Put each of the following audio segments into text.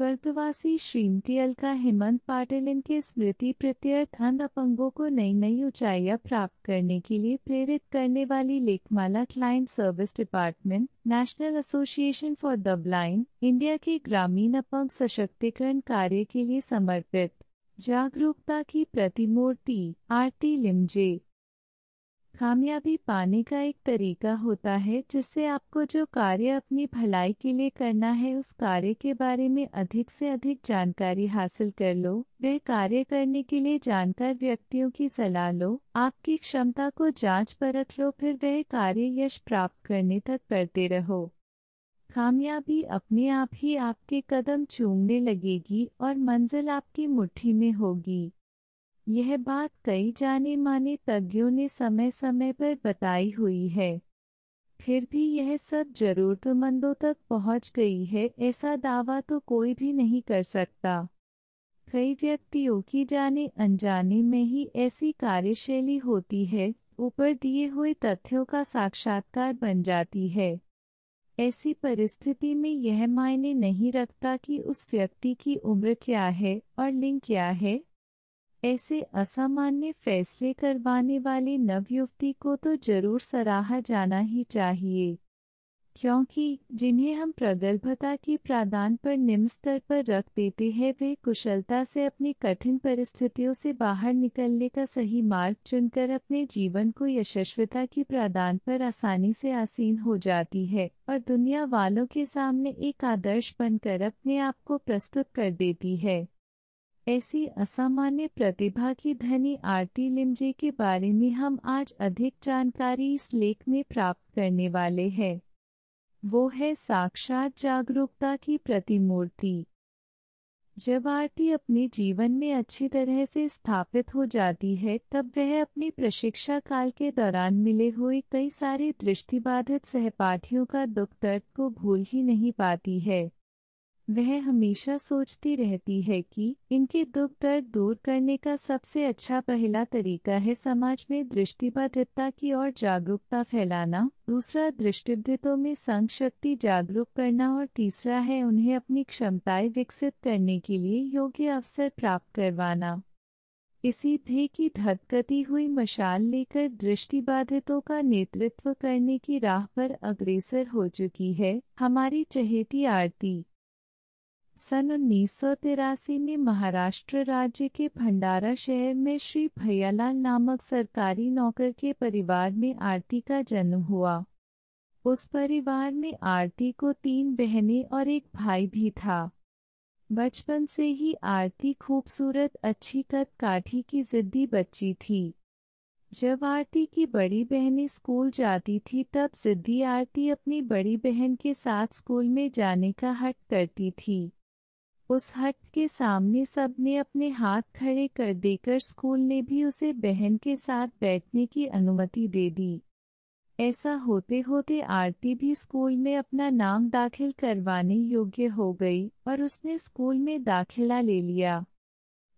स्वर्गवासी श्रीमती अलका हेमंत पाटिल इनके स्मृति प्रत्यर्थ अंध अपंगों को नई नई ऊंचाइयां प्राप्त करने के लिए प्रेरित करने वाली लेखमाला client service department National Association for the Blind India के ग्रामीण अपंग सशक्तिकरण कार्य के लिए समर्पित जागरूकता की प्रतिमूर्ति आरती लिमजे कामयाबी पाने का एक तरीका होता है जिससे आपको जो कार्य अपनी भलाई के लिए करना है उस कार्य के बारे में अधिक से अधिक जानकारी हासिल कर लो वह कार्य करने के लिए जानकार व्यक्तियों की सलाह लो आपकी क्षमता को जांच परख लो फिर वह कार्य यश प्राप्त करने तक करते रहो कामयाबी अपने आप ही आपके कदम चूमने लगेगी और मंजिल आपकी मुट्ठी में होगी यह बात कई जाने माने तज्ञों ने समय समय पर बताई हुई है फिर भी यह सब जरूरतमंदों तक पहुंच गई है ऐसा दावा तो कोई भी नहीं कर सकता कई व्यक्तियों की जाने अनजाने में ही ऐसी कार्यशैली होती है ऊपर दिए हुए तथ्यों का साक्षात्कार बन जाती है ऐसी परिस्थिति में यह मायने नहीं रखता कि उस व्यक्ति की उम्र क्या है और लिंग क्या है ऐसे असामान्य फैसले करवाने वाली नवयुवती को तो जरूर सराहा जाना ही चाहिए क्योंकि जिन्हें हम प्रगल्भता की प्रादान पर निम्न स्तर पर रख देते हैं वे कुशलता से अपनी कठिन परिस्थितियों से बाहर निकलने का सही मार्ग चुनकर अपने जीवन को यशस्वता की प्रादान पर आसानी से आसीन हो जाती है और दुनिया वालों के सामने एक आदर्श बनकर अपने आप को प्रस्तुत कर देती है ऐसी असामान्य प्रतिभा की धनी आरती लिमजे के बारे में हम आज अधिक जानकारी इस लेख में प्राप्त करने वाले हैं वो है साक्षात जागरूकता की प्रतिमूर्ति जब आरती अपने जीवन में अच्छी तरह से स्थापित हो जाती है तब वह अपने प्रशिक्षा काल के दौरान मिले हुए कई सारे दृष्टिबाधित सहपाठियों का दुख दर्द को भूल ही नहीं पाती है वह हमेशा सोचती रहती है कि इनके दुख दर्द दूर करने का सबसे अच्छा पहला तरीका है समाज में दृष्टिबाधितता की ओर जागरूकता फैलाना दूसरा दृष्टिबाधितों में संघ शक्ति जागरूक करना और तीसरा है उन्हें अपनी क्षमताएं विकसित करने के लिए योग्य अवसर प्राप्त करवाना इसी थे की धतकती हुई मशाल लेकर दृष्टिबाधितों का नेतृत्व करने की राह पर अग्रेसर हो चुकी है हमारी चहेती आरती सन उन्नीस में महाराष्ट्र राज्य के भंडारा शहर में श्री भैयालाल नामक सरकारी नौकर के परिवार में आरती का जन्म हुआ उस परिवार में आरती को तीन बहनें और एक भाई भी था बचपन से ही आरती खूबसूरत अच्छी कद काठी की जिद्दी बच्ची थी जब आरती की बड़ी बहनें स्कूल जाती थी तब सिद्धि आरती अपनी बड़ी बहन के साथ स्कूल में जाने का हट करती थी उस हट के सामने सब ने अपने हाथ खड़े कर देकर स्कूल ने भी उसे बहन के साथ बैठने की अनुमति दे दी ऐसा होते होते आरती भी स्कूल में अपना नाम दाखिल करवाने योग्य हो गई और उसने स्कूल में दाखिला ले लिया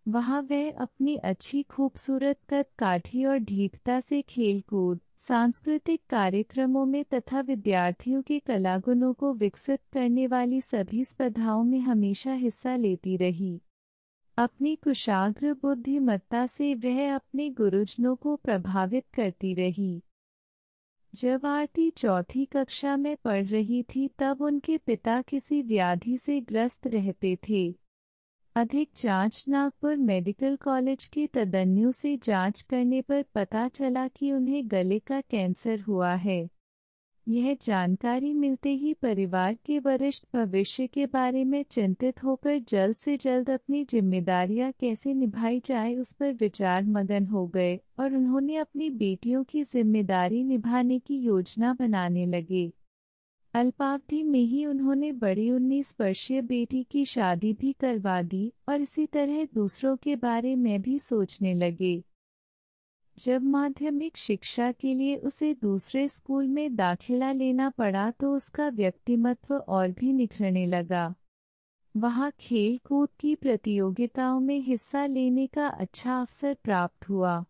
वहां वह अपनी अच्छी खूबसूरत कद काठी और ढीठता से खेलकूद सांस्कृतिक कार्यक्रमों में तथा विद्यार्थियों के कलागुणों को विकसित करने वाली सभी स्पर्धाओं में हमेशा हिस्सा लेती रही अपनी कुशाग्र बुद्धिमत्ता से वह अपने गुरुजनों को प्रभावित करती रही जब आरती चौथी कक्षा में पढ़ रही थी तब उनके पिता किसी व्याधि से ग्रस्त रहते थे अधिक जांच नागपुर मेडिकल कॉलेज के तदन्यों से जांच करने पर पता चला कि उन्हें गले का कैंसर हुआ है यह जानकारी मिलते ही परिवार के वरिष्ठ भविष्य के बारे में चिंतित होकर जल्द से जल्द अपनी जिम्मेदारियां कैसे निभाई जाए उस पर विचार मगन हो गए और उन्होंने अपनी बेटियों की जिम्मेदारी निभाने की योजना बनाने लगे अल्पावधि में ही उन्होंने बड़ी उन्नीस वर्षीय बेटी की शादी भी करवा दी और इसी तरह दूसरों के बारे में भी सोचने लगे जब माध्यमिक शिक्षा के लिए उसे दूसरे स्कूल में दाखिला लेना पड़ा तो उसका व्यक्तिमत्व और भी निखरने लगा वहां खेल कूद की प्रतियोगिताओं में हिस्सा लेने का अच्छा अवसर प्राप्त हुआ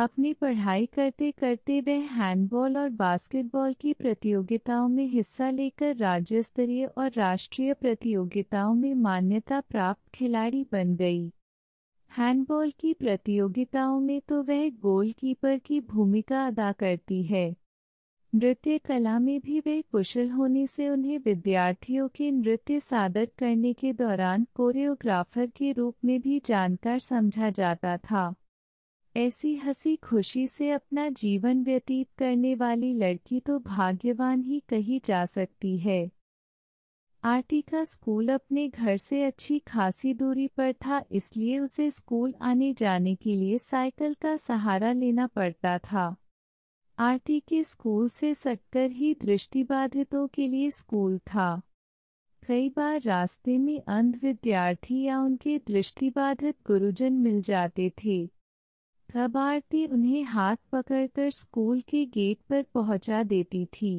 अपनी पढ़ाई करते करते वह हैंडबॉल और बास्केटबॉल की प्रतियोगिताओं में हिस्सा लेकर राज्य स्तरीय और राष्ट्रीय प्रतियोगिताओं में मान्यता प्राप्त खिलाड़ी बन गई हैंडबॉल की प्रतियोगिताओं में तो वह गोलकीपर की भूमिका अदा करती है नृत्य कला में भी वे कुशल होने से उन्हें विद्यार्थियों के नृत्य सादर करने के दौरान कोरियोग्राफर के रूप में भी जानकार समझा जाता था ऐसी हंसी खुशी से अपना जीवन व्यतीत करने वाली लड़की तो भाग्यवान ही कही जा सकती है आरती का स्कूल अपने घर से अच्छी खासी दूरी पर था इसलिए उसे स्कूल आने जाने के लिए साइकिल का सहारा लेना पड़ता था आरती के स्कूल से सटकर ही दृष्टिबाधितों के लिए स्कूल था कई बार रास्ते में अंध विद्यार्थी या उनके दृष्टिबाधित गुरुजन मिल जाते थे अब आरती उन्हें हाथ पकड़कर स्कूल के गेट पर पहुंचा देती थी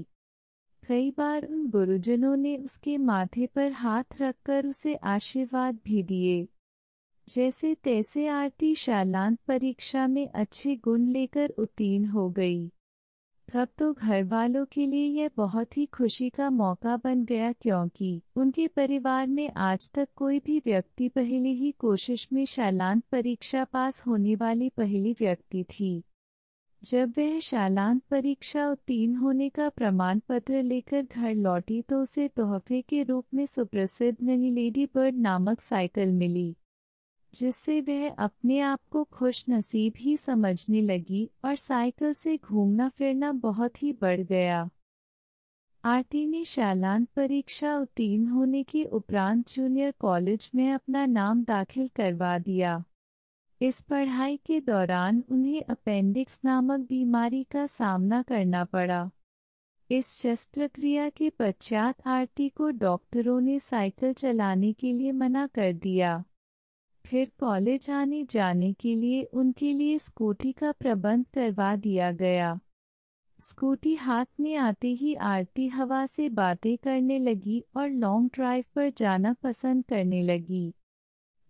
कई बार उन गुरुजनों ने उसके माथे पर हाथ रखकर उसे आशीर्वाद भी दिए जैसे तैसे आरती शालांत परीक्षा में अच्छे गुण लेकर उत्तीर्ण हो गई तब तो घर वालों के लिए यह बहुत ही खुशी का मौका बन गया क्योंकि उनके परिवार में आज तक कोई भी व्यक्ति पहले ही कोशिश में शालांत परीक्षा पास होने वाली पहली व्यक्ति थी जब वह शालांत परीक्षा उत्तीर्ण होने का प्रमाण पत्र लेकर घर लौटी तो उसे तोहफे के रूप में सुप्रसिद्ध ननी लेडी बर्ड नामक साइकिल मिली जिससे वह अपने आप को खुश नसीब ही समझने लगी और साइकिल से घूमना फिरना बहुत ही बढ़ गया आरती ने शालान परीक्षा उत्तीर्ण होने के उपरांत जूनियर कॉलेज में अपना नाम दाखिल करवा दिया इस पढ़ाई के दौरान उन्हें अपेंडिक्स नामक बीमारी का सामना करना पड़ा इस शस्त्रक्रिया के पश्चात आरती को डॉक्टरों ने साइकिल चलाने के लिए मना कर दिया फिर कॉलेज आने जाने के लिए उनके लिए स्कूटी का प्रबंध करवा दिया गया स्कूटी हाथ में आते ही आरती हवा से बातें करने लगी और लॉन्ग ड्राइव पर जाना पसंद करने लगी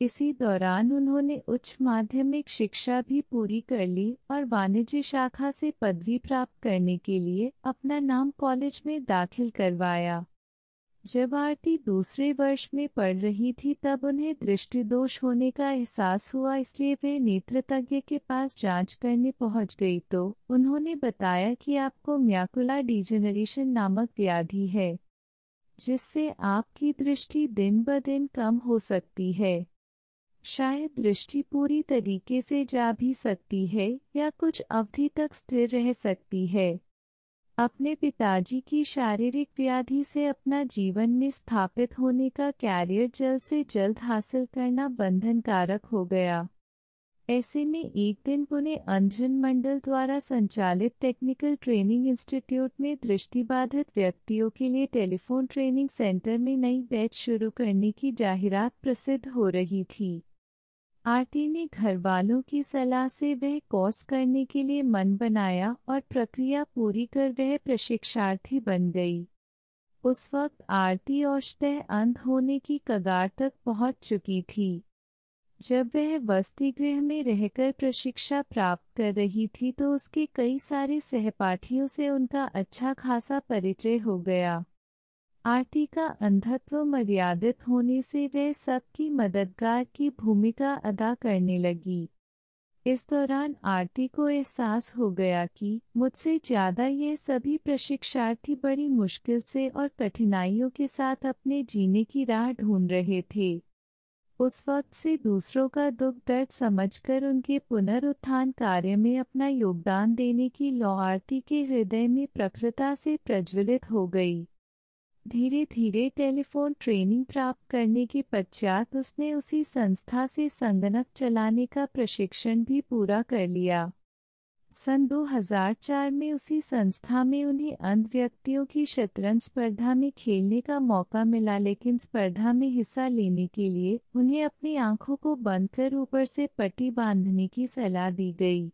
इसी दौरान उन्होंने उच्च माध्यमिक शिक्षा भी पूरी कर ली और वाणिज्य शाखा से पदवी प्राप्त करने के लिए अपना नाम कॉलेज में दाखिल करवाया जब आरती दूसरे वर्ष में पढ़ रही थी तब उन्हें दृष्टिदोष होने का एहसास हुआ इसलिए वे नेत्र तज्ञ के पास जांच करने पहुंच गई तो उन्होंने बताया कि आपको म्याकुला डिजेनरेशन नामक व्याधि है जिससे आपकी दृष्टि दिन ब दिन कम हो सकती है शायद दृष्टि पूरी तरीके से जा भी सकती है या कुछ अवधि तक स्थिर रह सकती है अपने पिताजी की शारीरिक व्याधि से अपना जीवन में स्थापित होने का कैरियर जल्द से जल्द हासिल करना बंधनकारक हो गया ऐसे में एक दिन पुणे अंजन मंडल द्वारा संचालित टेक्निकल ट्रेनिंग इंस्टीट्यूट में दृष्टिबाधित व्यक्तियों के लिए टेलीफोन ट्रेनिंग सेंटर में नई बैच शुरू करने की जाहिरात प्रसिद्ध हो रही थी आरती ने घर वालों की सलाह से वह कोर्स करने के लिए मन बनाया और प्रक्रिया पूरी कर वह प्रशिक्षार्थी बन गई उस वक्त आरती औषतः अंत होने की कगार तक पहुंच चुकी थी जब वह वस्ती गृह में रहकर प्रशिक्षा प्राप्त कर रही थी तो उसके कई सारे सहपाठियों से उनका अच्छा खासा परिचय हो गया आरती का अंधत्व मर्यादित होने से वे सबकी मददगार की भूमिका अदा करने लगी इस दौरान आरती को एहसास हो गया कि मुझसे ज़्यादा ये सभी प्रशिक्षार्थी बड़ी मुश्किल से और कठिनाइयों के साथ अपने जीने की राह ढूंढ रहे थे उस वक्त से दूसरों का दुख दर्द समझकर उनके पुनरुत्थान कार्य में अपना योगदान देने की लौ आरती के हृदय में प्रखरता से प्रज्वलित हो गई धीरे धीरे टेलीफोन ट्रेनिंग प्राप्त करने के पश्चात उसने उसी संस्था से संगणक चलाने का प्रशिक्षण भी पूरा कर लिया सन 2004 में उसी संस्था में उन्हें अंध व्यक्तियों की शतरंज स्पर्धा में खेलने का मौका मिला लेकिन स्पर्धा में हिस्सा लेने के लिए उन्हें अपनी आंखों को बंद कर ऊपर से पट्टी बांधने की सलाह दी गई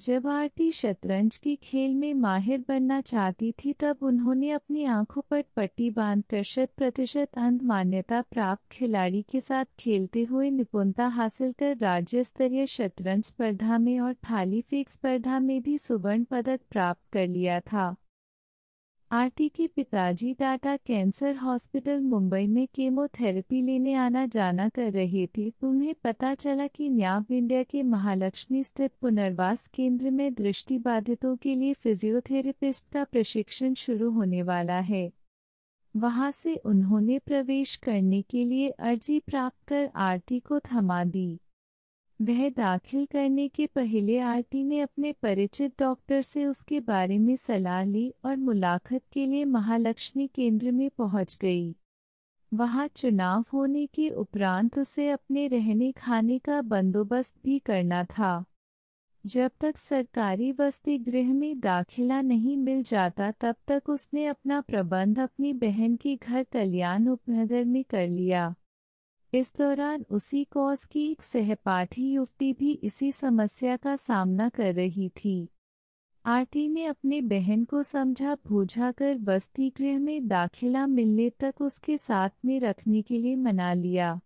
जब आरती शतरंज के खेल में माहिर बनना चाहती थी तब उन्होंने अपनी आंखों पर पट्टी बांधकर शत प्रतिशत अंध मान्यता प्राप्त खिलाड़ी के साथ खेलते हुए निपुणता हासिल कर राज्य स्तरीय शतरंज स्पर्धा में और थाली फेंक स्पर्धा में भी सुवर्ण पदक प्राप्त कर लिया था आरती के पिताजी टाटा कैंसर हॉस्पिटल मुंबई में केमोथेरेपी लेने आना जाना कर रहे थे तुम्हें उन्हें पता चला कि न्याप इंडिया के महालक्ष्मी स्थित पुनर्वास केंद्र में दृष्टि बाधितों के लिए फिजियोथेरेपिस्ट का प्रशिक्षण शुरू होने वाला है वहां से उन्होंने प्रवेश करने के लिए अर्जी प्राप्त कर आरती को थमा दी वह दाखिल करने के पहले आरती ने अपने परिचित डॉक्टर से उसके बारे में सलाह ली और मुलाकात के लिए महालक्ष्मी केंद्र में पहुंच गई वहां चुनाव होने के उपरांत उसे अपने रहने खाने का बंदोबस्त भी करना था जब तक सरकारी बस्ती गृह में दाखिला नहीं मिल जाता तब तक उसने अपना प्रबंध अपनी बहन के घर कल्याण उपनगर में कर लिया इस दौरान उसी कोर्स की एक सहपाठी युवती भी इसी समस्या का सामना कर रही थी आरती ने अपने बहन को समझा बूझा कर बस्ती गृह में दाखिला मिलने तक उसके साथ में रखने के लिए मना लिया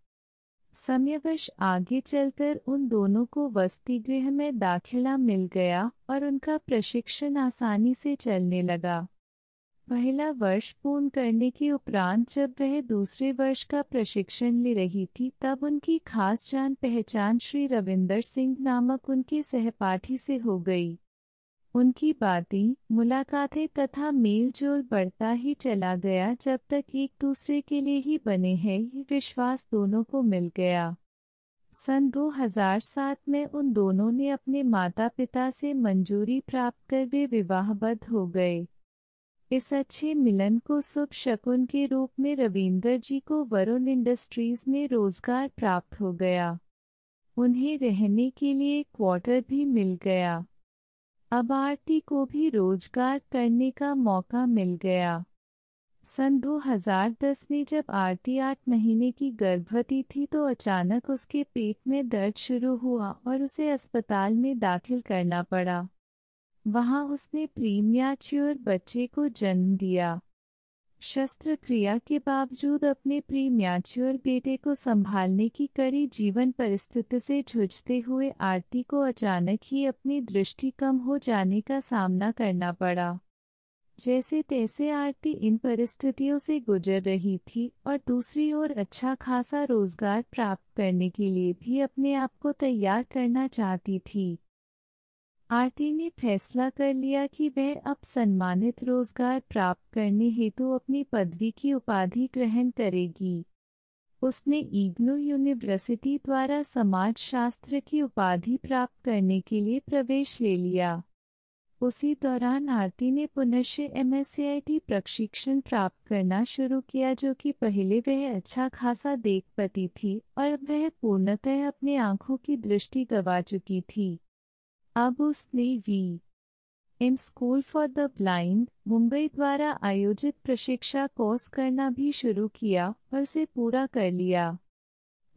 समयवश आगे चलकर उन दोनों को बस्ती गृह में दाखिला मिल गया और उनका प्रशिक्षण आसानी से चलने लगा पहला वर्ष पूर्ण करने के उपरांत जब वह दूसरे वर्ष का प्रशिक्षण ले रही थी तब उनकी खास जान पहचान श्री रविंदर सिंह नामक उनके सहपाठी से हो गई उनकी बातें मुलाकातें तथा मेल जोल बढ़ता ही चला गया जब तक एक दूसरे के लिए ही बने हैं ये विश्वास दोनों को मिल गया सन 2007 में उन दोनों ने अपने माता पिता से मंजूरी प्राप्त कर वे विवाहबद्ध हो गए इस अच्छे मिलन को शुभ शकुन के रूप में रविंदर जी को वरुण इंडस्ट्रीज में रोजगार प्राप्त हो गया उन्हें रहने के लिए क्वार्टर भी मिल गया अब आरती को भी रोजगार करने का मौका मिल गया सन 2010 में जब आरती आठ महीने की गर्भवती थी तो अचानक उसके पेट में दर्द शुरू हुआ और उसे अस्पताल में दाखिल करना पड़ा वहां उसने प्रीमियाच्योर बच्चे को जन्म दिया शस्त्रक्रिया के बावजूद अपने प्रीमियाच्योर बेटे को संभालने की कड़ी जीवन परिस्थिति से जूझते हुए आरती को अचानक ही अपनी दृष्टि कम हो जाने का सामना करना पड़ा जैसे तैसे आरती इन परिस्थितियों से गुजर रही थी और दूसरी ओर अच्छा खासा रोजगार प्राप्त करने के लिए भी अपने आप को तैयार करना चाहती थी आरती ने फैसला कर लिया कि वह अब सम्मानित रोजगार प्राप्त करने हेतु अपनी पदवी की उपाधि ग्रहण करेगी उसने इग्नू यूनिवर्सिटी द्वारा समाजशास्त्र की उपाधि प्राप्त करने के लिए प्रवेश ले लिया उसी दौरान आरती ने पुनः एम प्रशिक्षण प्राप्त करना शुरू किया जो कि पहले वह अच्छा खासा देख पती थी और वह पूर्णतः अपने आंखों की दृष्टि गवा चुकी थी अब उसने V M School for the Blind Mumbai द्वारा आयोजित प्रशिक्षा कोर्स करना भी शुरू किया और उसे पूरा कर लिया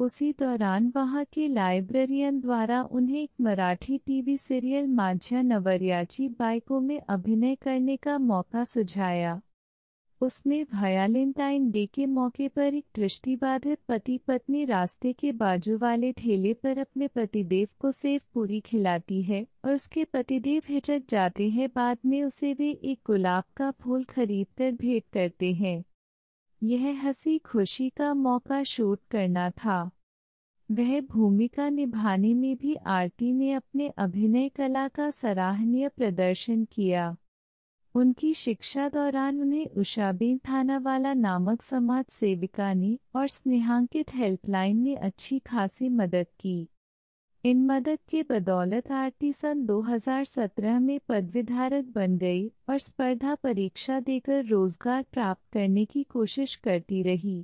उसी दौरान वहां के लाइब्रेरियन द्वारा उन्हें एक मराठी टीवी सीरियल माझा नवरियाची बाइकों में अभिनय करने का मौका सुझाया उसमें वैलेंटाइन डे के मौके पर एक दृष्टिबाधित पति पत्नी रास्ते के बाजू वाले ठेले पर अपने पतिदेव को सेव पूरी खिलाती है और उसके पतिदेव हिचक जाते हैं बाद में उसे वे एक गुलाब का फूल खरीदकर भेंट करते हैं यह हंसी खुशी का मौका शूट करना था वह भूमिका निभाने में भी आरती ने अपने अभिनय कला का सराहनीय प्रदर्शन किया उनकी शिक्षा दौरान उन्हें उषाबेन वाला नामक समाज सेविका ने और स्नेहांकित हेल्पलाइन ने अच्छी खासी मदद की इन मदद के बदौलत आरती सन 2017 में पदविधारक बन गई और स्पर्धा परीक्षा देकर रोजगार प्राप्त करने की कोशिश करती रही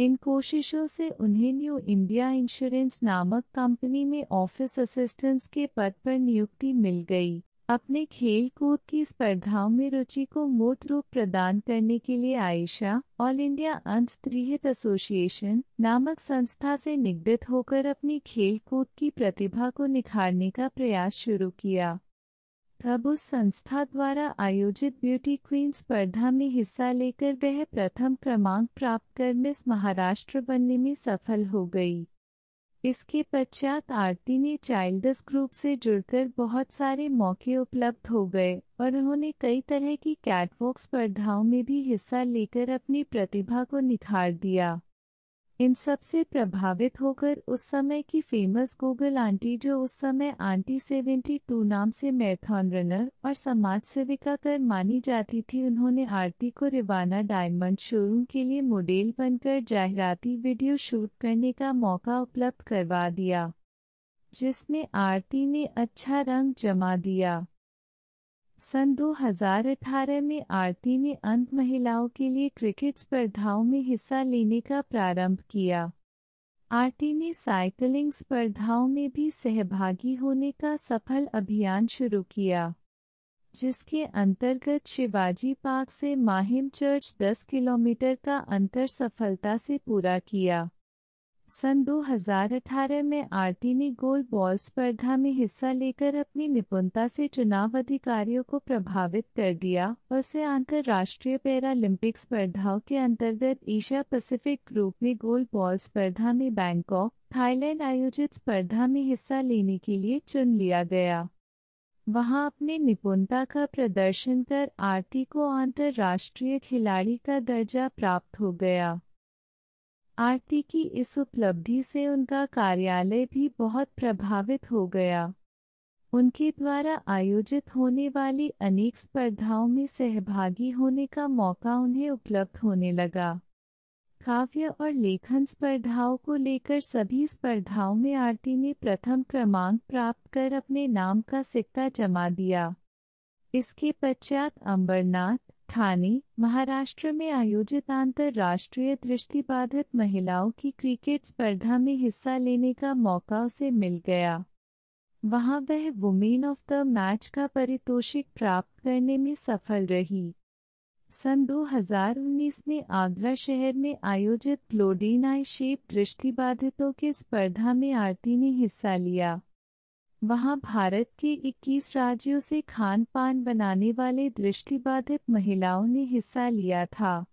इन कोशिशों से उन्हें न्यू इंडिया इंश्योरेंस नामक कंपनी में ऑफिस असिस्टेंट्स के पद पर नियुक्ति मिल गई अपने खेल कूद की स्पर्धाओं में रुचि को मूर्त रूप प्रदान करने के लिए आयशा ऑल इंडिया अंत स्त्रीहित एसोसिएशन नामक संस्था से निगडित होकर अपनी खेल कूद की प्रतिभा को निखारने का प्रयास शुरू किया तब उस संस्था द्वारा आयोजित ब्यूटी क्वीन स्पर्धा में हिस्सा लेकर वह प्रथम क्रमांक प्राप्त कर मिस महाराष्ट्र बनने में सफल हो गई इसके पश्चात आरती ने चाइल्डस ग्रुप से जुड़कर बहुत सारे मौके उपलब्ध हो गए और उन्होंने कई तरह की कैटवॉक स्पर्धाओं में भी हिस्सा लेकर अपनी प्रतिभा को निखार दिया इन सब से प्रभावित होकर उस समय की फेमस गूगल आंटी जो उस समय आंटी सेवेंटी टू नाम से मैराथन रनर और समाज सेविका कर मानी जाती थी उन्होंने आरती को रिवाना डायमंड शोरूम के लिए मॉडल बनकर जाहिराती वीडियो शूट करने का मौका उपलब्ध करवा दिया जिसमें आरती ने अच्छा रंग जमा दिया सन 2018 में आरती ने अंत महिलाओं के लिए क्रिकेट स्पर्धाओं में हिस्सा लेने का प्रारंभ किया आरती ने साइकिलिंग स्पर्धाओं में भी सहभागी होने का सफल अभियान शुरू किया जिसके अंतर्गत शिवाजी पार्क से माहिम चर्च 10 किलोमीटर का अंतर सफलता से पूरा किया सन 2018 में आरती ने गोल बॉल स्पर्धा में हिस्सा लेकर अपनी निपुणता से चुनाव अधिकारियों को प्रभावित कर दिया और से आकर राष्ट्रीय पैरालंपिक स्पर्धाओं के अंतर्गत एशिया पैसिफिक ग्रुप में गोल बॉल स्पर्धा में बैंकॉक थाईलैंड आयोजित स्पर्धा में हिस्सा लेने के लिए चुन लिया गया वहां अपने निपुणता का प्रदर्शन कर आरती को अंतर्राष्ट्रीय खिलाड़ी का दर्जा प्राप्त हो गया आरती की इस उपलब्धि से उनका कार्यालय भी बहुत प्रभावित हो गया उनके द्वारा आयोजित होने वाली अनेक स्पर्धाओं में सहभागी होने का मौका उन्हें उपलब्ध होने लगा काव्य और लेखन स्पर्धाओं को लेकर सभी स्पर्धाओं में आरती ने प्रथम क्रमांक प्राप्त कर अपने नाम का सिक्का जमा दिया इसके पश्चात अंबरनाथ थाने महाराष्ट्र में आयोजित अंतर्राष्ट्रीय दृष्टिबाधित महिलाओं की क्रिकेट स्पर्धा में हिस्सा लेने का मौका उसे मिल गया वहां वह वुमेन ऑफ द मैच का परितोषिक प्राप्त करने में सफल रही सन 2019 में आगरा शहर में आयोजित लोडीनाई शेप दृष्टिबाधितों के स्पर्धा में आरती ने हिस्सा लिया वहां भारत के 21 राज्यों से खान पान बनाने वाले दृष्टिबाधित महिलाओं ने हिस्सा लिया था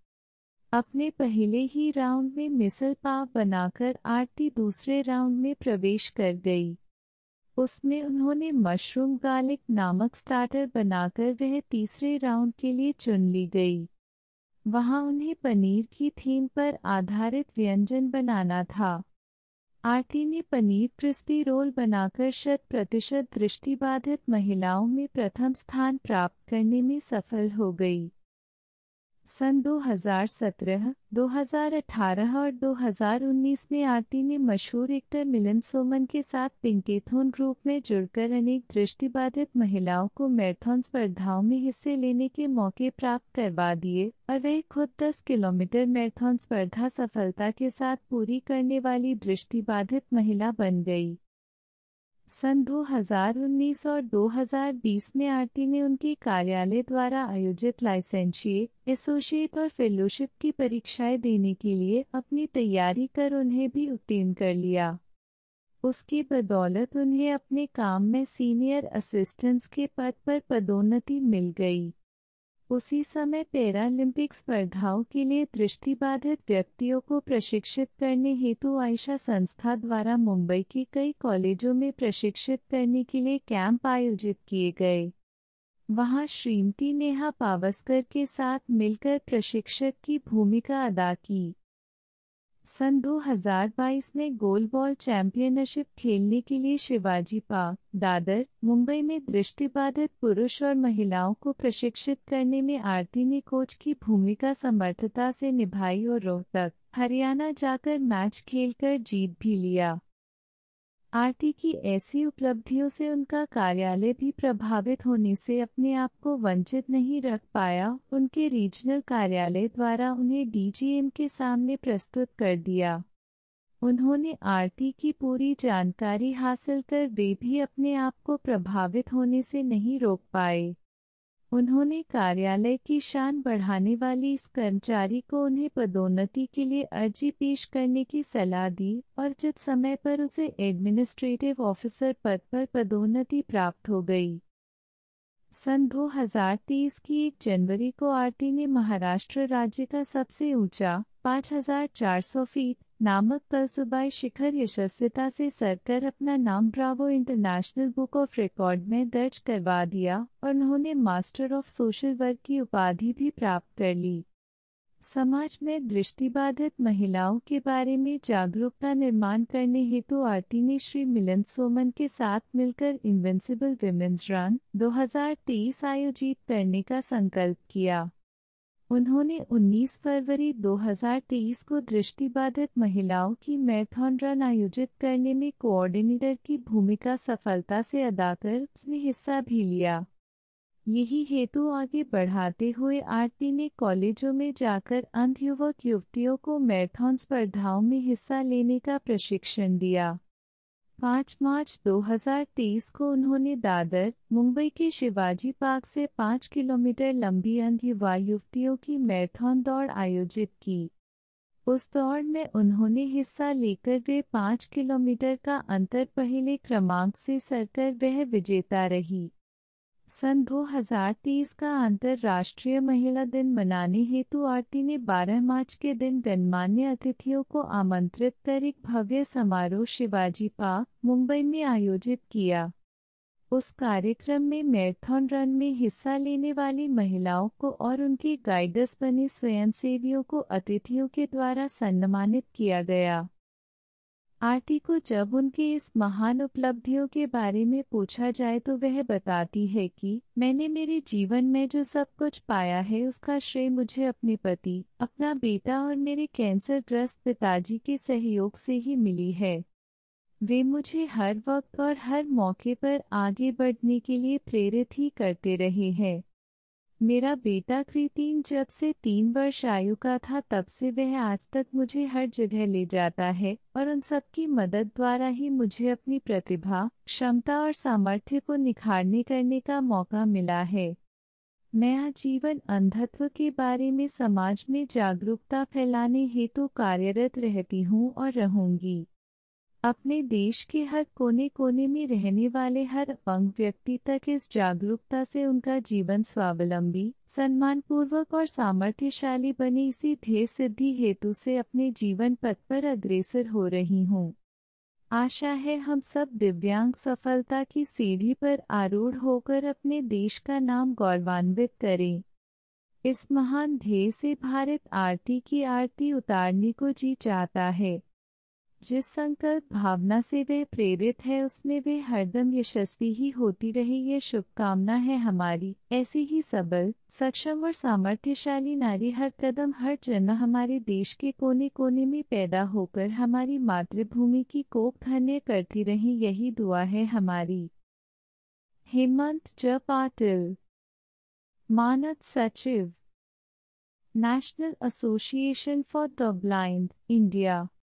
अपने पहले ही राउंड में मिसल पाव बनाकर आरती दूसरे राउंड में प्रवेश कर गई उसमें उन्होंने मशरूम गार्लिक नामक स्टार्टर बनाकर वह तीसरे राउंड के लिए चुन ली गई वहां उन्हें पनीर की थीम पर आधारित व्यंजन बनाना था आरती ने पनीर क्रिस्पी रोल बनाकर शत प्रतिशत दृष्टिबाधित महिलाओं में प्रथम स्थान प्राप्त करने में सफल हो गई सन 2017, 2018 और 2019 में आरती ने मशहूर एक्टर मिलन सोमन के साथ पिंकेथोन ग्रुप में जुड़कर अनेक दृष्टिबाधित महिलाओं को मैराथन स्पर्धाओं में हिस्से लेने के मौके प्राप्त करवा दिए और वह खुद 10 किलोमीटर मैराथन स्पर्धा सफलता के साथ पूरी करने वाली दृष्टिबाधित महिला बन गई सन 2019 और 2020 में आरती ने उनके कार्यालय द्वारा आयोजित लाइसेंशी एसोसिएट और फेलोशिप की परीक्षाएं देने के लिए अपनी तैयारी कर उन्हें भी उत्तीर्ण कर लिया उसकी बदौलत उन्हें अपने काम में सीनियर असिस्टेंट्स के पद पर पदोन्नति मिल गई उसी समय पैरालंपिक स्पर्धाओं के लिए दृष्टिबाधित व्यक्तियों को प्रशिक्षित करने हेतु आयशा संस्था द्वारा मुंबई के कई कॉलेजों में प्रशिक्षित करने के लिए कैंप आयोजित किए गए वहां श्रीमती नेहा पावस्कर के साथ मिलकर प्रशिक्षक की भूमिका अदा की सन 2022 में गोल बॉल चैंपियनशिप खेलने के लिए शिवाजी पा दादर मुंबई में दृष्टिबाधित पुरुष और महिलाओं को प्रशिक्षित करने में आरती ने कोच की भूमिका समर्थता से निभाई और रोहतक हरियाणा जाकर मैच खेलकर जीत भी लिया आरती की ऐसी उपलब्धियों से उनका कार्यालय भी प्रभावित होने से अपने आप को वंचित नहीं रख पाया उनके रीजनल कार्यालय द्वारा उन्हें डीजीएम के सामने प्रस्तुत कर दिया उन्होंने आरती की पूरी जानकारी हासिल कर वे भी अपने आप को प्रभावित होने से नहीं रोक पाए उन्होंने कार्यालय की शान बढ़ाने वाली इस कर्मचारी को उन्हें पदोन्नति के लिए अर्जी पेश करने की सलाह दी और जब समय पर उसे एडमिनिस्ट्रेटिव ऑफिसर पद पर पदोन्नति प्राप्त हो गई सन 2030 की 1 जनवरी को आरती ने महाराष्ट्र राज्य का सबसे ऊंचा 5,400 फीट नामक सुबह शिखर यशस्विता से सरकर अपना नाम Bravo International Book of Record में दर्ज करवा दिया और उन्होंने मास्टर ऑफ सोशल वर्क की उपाधि भी प्राप्त कर ली समाज में दृष्टिबाधित महिलाओं के बारे में जागरूकता निर्माण करने हेतु तो आरती ने श्री मिलन सोमन के साथ मिलकर इन्वेंसिबल विमेंस रन 2023 आयोजित करने का संकल्प किया उन्होंने 19 फरवरी 2023 को दृष्टिबाधित महिलाओं की मैराथन रन आयोजित करने में कोऑर्डिनेटर की भूमिका सफलता से अदा कर उसमें हिस्सा भी लिया यही हेतु आगे बढ़ाते हुए आरती ने कॉलेजों में जाकर अंध युवक युवतियों को मैराथन स्पर्धाओं में हिस्सा लेने का प्रशिक्षण दिया पाँच मार्च 2023 को उन्होंने दादर मुंबई के शिवाजी पार्क से पाँच किलोमीटर लंबी अंध युवा युवतियों की मैराथन दौड़ आयोजित की उस दौड़ में उन्होंने हिस्सा लेकर वे पाँच किलोमीटर का अंतर पहले क्रमांक से सरकर वह विजेता रही सन 2030 का अंतर्राष्ट्रीय महिला दिन मनाने हेतु आरती ने 12 मार्च के दिन गणमान्य अतिथियों को आमंत्रित कर एक भव्य समारोह शिवाजी पार्क मुंबई में आयोजित किया उस कार्यक्रम में मैराथन रन में हिस्सा लेने वाली महिलाओं को और उनके गाइडर्स बने स्वयंसेवियों को अतिथियों के द्वारा सम्मानित किया गया आरती को जब उनके इस महान उपलब्धियों के बारे में पूछा जाए तो वह बताती है कि मैंने मेरे जीवन में जो सब कुछ पाया है उसका श्रेय मुझे अपने पति अपना बेटा और मेरे कैंसर ग्रस्त पिताजी के सहयोग से ही मिली है वे मुझे हर वक्त और हर मौके पर आगे बढ़ने के लिए प्रेरित ही करते रहे हैं मेरा बेटा कृतिन जब से तीन वर्ष आयु का था तब से वह आज तक मुझे हर जगह ले जाता है और उन सब की मदद द्वारा ही मुझे अपनी प्रतिभा क्षमता और सामर्थ्य को निखारने करने का मौका मिला है मैं आजीवन अंधत्व के बारे में समाज में जागरूकता फैलाने हेतु कार्यरत रहती हूँ और रहूँगी अपने देश के हर कोने कोने में रहने वाले हर अपंग व्यक्ति तक इस जागरूकता से उनका जीवन स्वावलंबी सम्मानपूर्वक और सामर्थ्यशाली बने इसी ध्येय सिद्धि हेतु से अपने जीवन पथ पर अग्रेसर हो रही हूँ आशा है हम सब दिव्यांग सफलता की सीढ़ी पर आरूढ़ होकर अपने देश का नाम गौरवान्वित करें इस महान ध्येय से भारत आरती की आरती उतारने को जी चाहता है जिस संकल्प भावना से वे प्रेरित है उसमें वे हरदम यशस्वी ही होती रहे ये शुभकामना है हमारी ऐसी ही सबल सक्षम और सामर्थ्यशाली नारी हर कदम हर चरण हमारे देश के कोने कोने में पैदा होकर हमारी मातृभूमि की कोप धन्य करती रहे यही दुआ है हमारी हेमंत ज पाटिल मानद सचिव National Association for the Blind India